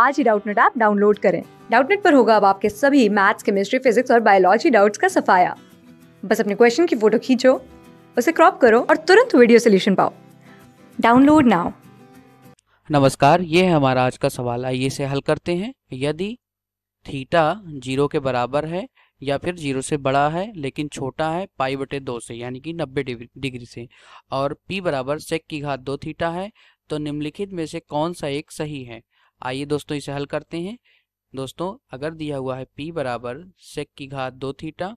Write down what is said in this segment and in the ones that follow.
आज ही Doubtnut app download करें डाउटनेट पर होगा अब आपके सभी मैथ्स केमिस्ट्री फिजिक्स और बायोलॉजी डाउट्स का सफाया बस अपने क्वेश्चन की फोटो खींचो उसे क्रॉप करो और तुरंत वीडियो सोल्यूशन पाओ डाउनलोड नाउ नमस्कार ये है हमारा आज का सवाल आइए इसे हल करते हैं यदि थीटा जीरो के बराबर है या फिर जीरो से बड़ा है लेकिन छोटा है पाई बटे दो से यानी कि नब्बे डिग्री से और पी बराबर सेक की घात दो थीटा है तो निम्नलिखित में से कौन सा एक सही है आइए दोस्तों इसे हल करते हैं दोस्तों अगर दिया हुआ है पी बराबर सेक की घात दो थीटा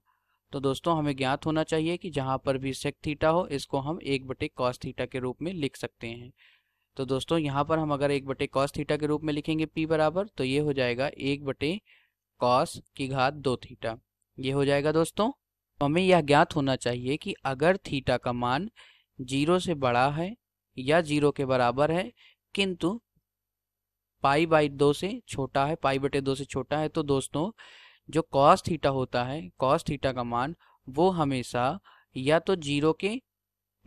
तो दोस्तों हमें ज्ञात होना चाहिए कि जहां पर भी सेक थीटा हो इसको हम एक बटे कॉस थीटा के रूप में लिख सकते हैं तो दोस्तों यहाँ पर हम अगर एक बटे कॉस थीटा के रूप में लिखेंगे पी बराबर तो ये हो जाएगा एक बटे कॉस की घात दो थीटा ये हो जाएगा दोस्तों तो हमें यह ज्ञात होना चाहिए कि अगर थीटा का मान जीरो से बड़ा है या जीरो के बराबर है किंतु पाई बाई दो से छोटा है पाई बटे दो से छोटा है तो दोस्तों जो कॉस थीटा होता है कॉस थीटा का मान वो हमेशा या तो जीरो के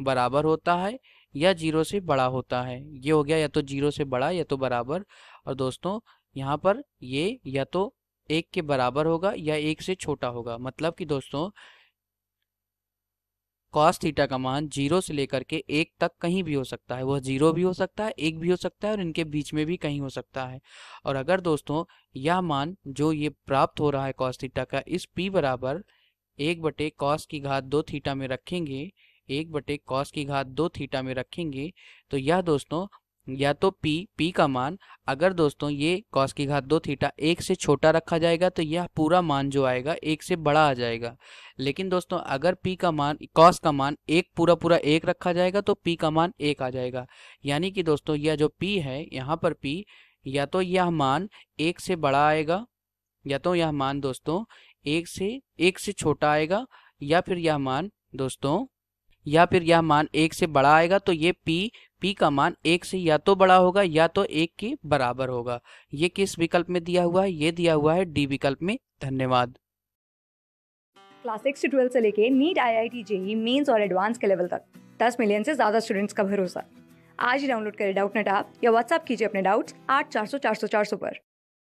बराबर होता है या जीरो से बड़ा होता है ये हो गया या तो जीरो से बड़ा या तो बराबर और दोस्तों यहाँ पर ये या तो एक के बराबर होगा या एक से छोटा होगा मतलब कि दोस्तों कॉस थीटा का मान जीरो से लेकर के एक तक कहीं भी हो सकता है वह जीरो भी हो हम्म। सकता है एक भी हो सकता है और इनके बीच में भी कहीं हो सकता है और अगर दोस्तों यह मान जो ये प्राप्त हो रहा है कॉस थीटा का इस पी बराबर एक बटे कॉस की घात दो थीटा में रखेंगे एक बटे कॉस की घात दो थीटा में रखेंगे तो यह दोस्तों या तो पी पी का मान अगर दोस्तों ये कॉस की घात दो थीटा एक से छोटा रखा जाएगा तो यह पूरा मान जो आएगा एक से बड़ा आ जाएगा लेकिन दोस्तों अगर पी का मान कॉस का मान एक पूरा पूरा एक रखा जाएगा तो पी का मान एक आ जाएगा यानी कि दोस्तों यह जो पी है यहाँ पर पी या तो यह मान एक से बड़ा आएगा या तो यह मान दोस्तों एक से एक से छोटा आएगा या फिर यह मान दोस्तों या फिर यह मान एक से बड़ा आएगा तो ये पी पी का मान एक से या तो बड़ा होगा या तो एक के बराबर होगा ये किस विकल्प में दिया हुआ है ये दिया हुआ है डी विकल्प में धन्यवाद क्लास सिक्स से ट्वेल्थ से लेके NEET I I T JEE mains और एडवांस के लेवल तक दस मिलियन से ज़्यादा स्टूडेंट्स का भरोसा आज ही डाउनलोड करें डाउट नेट आप या व्हाट्सअप कीजिए अपने डाउट्स आठ चार सौ चार सौ चार सौ पर